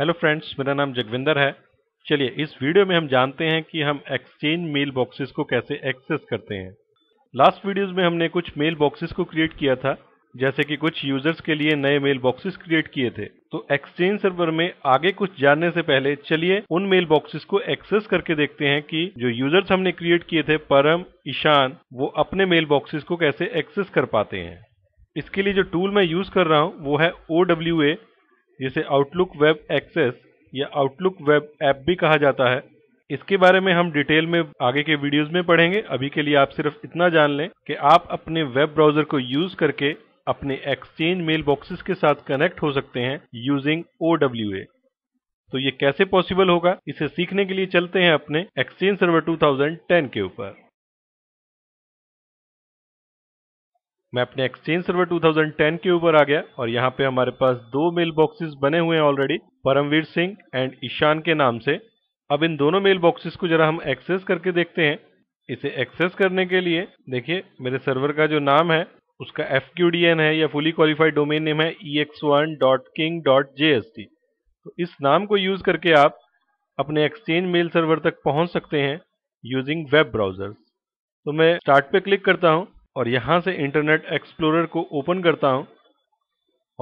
hello friends मेरा नाम जगविंदर है चलिए इस वीडियो में हम जानते हैं कि हम एक्सचेंज मेल बॉक्सेस को कैसे एक्सेस करते हैं लास्ट वीडियोस में हमने कुछ मेल बॉक्सेस को क्रिएट किया था जैसे कि कुछ यूजर्स के लिए नए मेल बॉक्सेस क्रिएट किए थे तो एक्सचेंज सर्वर में आगे कुछ जानने से पहले चलिए उन मेल बॉक्सेस को एक्सेस करके देखते हैं कि जो यूजर्स हमने क्रिएट किए थे परम ईशान वो अपने मेल बॉक्सेस को कैसे एक्सेस कर पाते हैं इसके लिए जो टूल मैं यूज कर रहा हूँ वो है ओडब्ल्यू ए जिसे आउटलुक वेब एक्सेस या आउटलुक वेब ऐप भी कहा जाता है इसके बारे में हम डिटेल में आगे के वीडियोस में पढ़ेंगे अभी के लिए आप सिर्फ इतना जान लें कि आप अपने वेब ब्राउजर को यूज करके अपने एक्सचेंज मेल बॉक्सेस के साथ कनेक्ट हो सकते हैं यूजिंग ओ तो ये कैसे पॉसिबल होगा इसे सीखने के लिए चलते हैं अपने एक्सचेंज सर्वर 2010 के ऊपर मैं अपने एक्सचेंज सर्वर 2010 के ऊपर आ गया और यहाँ पे हमारे पास दो मेल बॉक्सेस बने हुए हैं ऑलरेडी परमवीर सिंह एंड ईशान के नाम से अब इन दोनों मेल बॉक्सेस को जरा हम एक्सेस करके देखते हैं इसे एक्सेस करने के लिए देखिए मेरे सर्वर का जो नाम है उसका एफ है या फुली क्वालिफाइड डोमेन नेम है ई e तो इस नाम को यूज करके आप अपने एक्सचेंज मेल सर्वर तक पहुंच सकते हैं यूजिंग वेब ब्राउजर्स तो मैं स्टार्ट पे क्लिक करता हूं और यहाँ से इंटरनेट एक्सप्लोरर को ओपन करता हूँ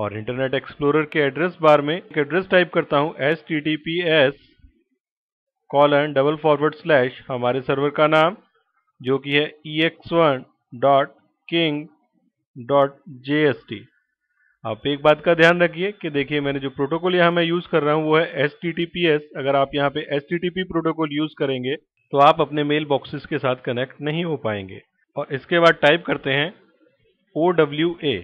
और इंटरनेट एक्सप्लोरर के एड्रेस बार में एक एड्रेस टाइप करता हूँ S T T P S colon double forward slash हमारे सर्वर का नाम जो कि है E X one dot king dot J S T आप एक बात का ध्यान रखिए कि देखिए मैंने जो प्रोटोकॉल यहाँ मैं यूज़ कर रहा हूँ वो है S T T P S अगर आप यहाँ पे S T T P protocol use करेंगे तो आप अपने मेल बॉक्सेस के साथ कनेक्ट नहीं हो पाएंगे और इसके बाद टाइप करते हैं ओ डब्ल्यू ए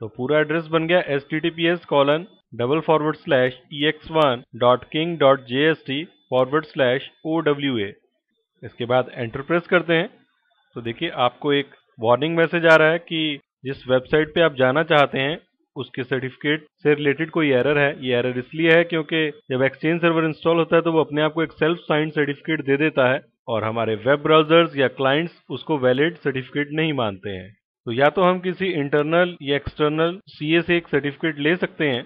तो पूरा एड्रेस बन गया S T T P S colon double forward slash E X one dot king dot J S T forward slash O W A इसके बाद एंटर प्रेस करते हैं तो देखिए आपको एक वार्निंग मैसेज आ रहा है कि जिस वेबसाइट पे आप जाना चाहते हैं उसके सर्टिफिकेट से रिलेटेड कोई एरर है ये एरर इसलिए है क्योंकि जब एक्सचेंज सर्वर इंस्टॉल होता है तो वो अपने आप को एक सेल्फ साइंड सर्टिफिकेट दे देता है और हमारे वेब ब्राउजर्स या क्लाइंट्स उसको वैलिड सर्टिफिकेट नहीं मानते हैं तो या तो हम किसी इंटरनल या एक्सटर्नल सीए से एक सर्टिफिकेट ले सकते हैं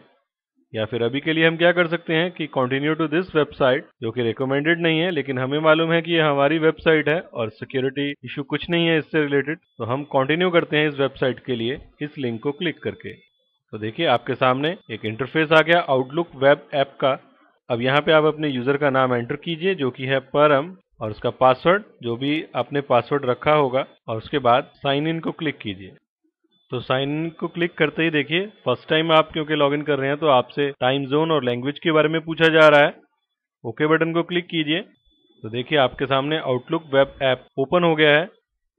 या फिर अभी के लिए हम क्या कर सकते हैं कि कंटिन्यू टू दिस वेबसाइट जो कि रिकमेंडेड नहीं है लेकिन हमें मालूम है कि ये हमारी वेबसाइट है और सिक्योरिटी इशू कुछ नहीं है इससे रिलेटेड तो हम कंटिन्यू करते हैं इस वेबसाइट के लिए इस लिंक को क्लिक करके तो देखिए आपके सामने एक इंटरफेस आ गया आउटलुक वेब ऐप का अब यहाँ पे आप अपने यूजर का नाम एंटर कीजिए जो कि है परम और उसका पासवर्ड जो भी आपने पासवर्ड रखा होगा और उसके बाद साइन इन को क्लिक कीजिए तो साइन इन को क्लिक करते ही देखिए फर्स्ट टाइम आप क्योंकि लॉगिन कर रहे हैं तो आपसे टाइम जोन और लैंग्वेज के बारे में पूछा जा रहा है ओके okay बटन को क्लिक कीजिए तो देखिए आपके सामने आउटलुक वेब ऐप ओपन हो गया है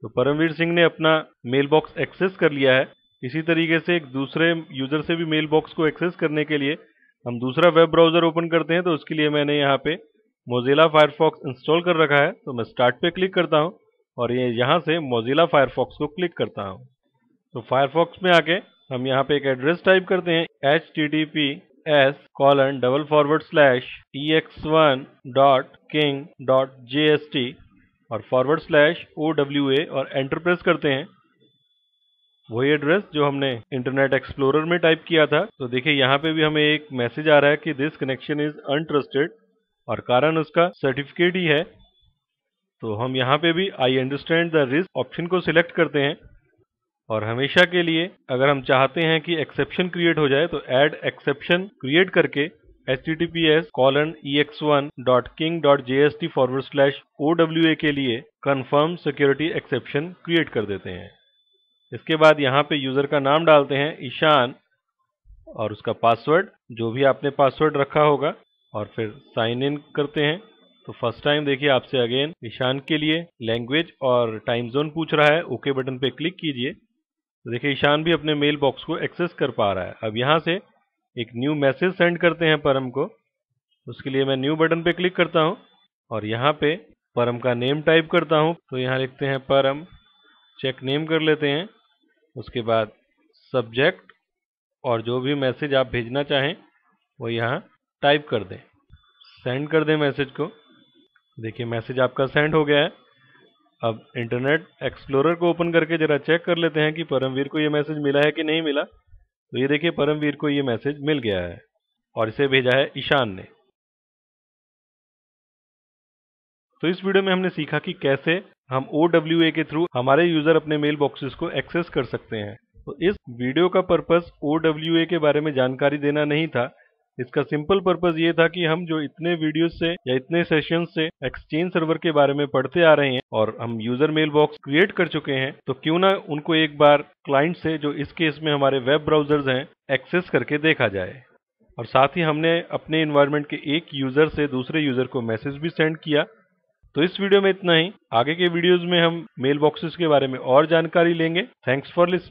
तो परमवीर सिंह ने अपना मेल बॉक्स एक्सेस कर लिया है इसी तरीके से एक दूसरे यूजर से भी मेल बॉक्स को एक्सेस करने के लिए हम दूसरा वेब ब्राउजर ओपन करते हैं तो उसके लिए मैंने यहाँ पे मोजिला फायरफॉक्स इंस्टॉल कर रखा है तो मैं स्टार्ट पे क्लिक करता हूँ और ये यहाँ से मोजिला फायरफॉक्स को क्लिक करता हूँ तो फायरफॉक्स में आके हम यहाँ पे एक एड्रेस टाइप करते हैं H T T P S colon double forward slash E X one dot king dot J S T और forward slash O W A और एंटर प्रेस करते हैं वही एड्रेस जो हमने इंटरनेट एक्सप्लोरर में टाइप किया था तो देखिए यहाँ पे भी हमें एक मैसेज आ रहा है कि दिस कनेक्शन इज अनट्रस्टेड और कारण उसका सर्टिफिकेट ही है तो हम यहाँ पे भी I understand the risk option को सिलेक्ट करते हैं और हमेशा के लिए अगर हम चाहते हैं कि एक्सेप्शन क्रिएट हो जाए तो ऐड एक्सेप्शन क्रिएट करके H T T P S colon E X one dot king dot J S T forward slash O W A के लिए कन्फर्म सिक्योरिटी एक्सेप्शन क्रिएट कर देते हैं इसके बाद यहाँ पे यूज़र का नाम डालते हैं ईशान और उसका पासवर्ड जो भी आपने पासवर्ड रखा होगा और फिर साइन इन करते हैं तो फर्स्ट टाइम देखिए आपसे अगेन ईशान के लिए लैंग्वेज और टाइम जोन पूछ रहा है ओके बटन पे क्लिक कीजिए तो देखिए ईशान भी अपने मेल बॉक्स को एक्सेस कर पा रहा है अब यहाँ से एक न्यू मैसेज सेंड करते हैं परम को उसके लिए मैं न्यू बटन पे क्लिक करता हूँ और यहाँ पे परम का नेम टाइप करता हूँ तो यहाँ लिखते हैं परम चेक नेम कर लेते हैं उसके बाद सब्जेक्ट और जो भी मैसेज आप भेजना चाहें वो यहाँ टाइप कर दें सेंड कर दें मैसेज को देखिए मैसेज आपका सेंड हो गया है अब इंटरनेट एक्सप्लोरर को ओपन करके ज़रा चेक कर लेते हैं कि परमवीर को ये मैसेज मिला है कि नहीं मिला तो ये देखिए परमवीर को ये मैसेज मिल गया है और इसे भेजा है ईशान ने तो इस वीडियो में हमने सीखा कि कैसे हम ओ के थ्रू हमारे यूजर अपने मेल बॉक्सेस को एक्सेस कर सकते हैं तो इस वीडियो का पर्पस ओ के बारे में जानकारी देना नहीं था इसका सिंपल पर्पज ये था कि हम जो इतने वीडियोस से या इतने सेशन से एक्सचेंज सर्वर के बारे में पढ़ते आ रहे हैं और हम यूजर मेल बॉक्स क्रिएट कर चुके हैं तो क्यों ना उनको एक बार क्लाइंट से जो इस केस में हमारे वेब ब्राउजर्स हैं एक्सेस करके देखा जाए और साथ ही हमने अपने इन्वायरमेंट के एक यूजर से दूसरे यूजर को मैसेज भी सेंड किया तो इस वीडियो में इतना ही आगे के वीडियोज में हम मेल बॉक्सेस के बारे में और जानकारी लेंगे थैंक्स फॉर लिसनिंग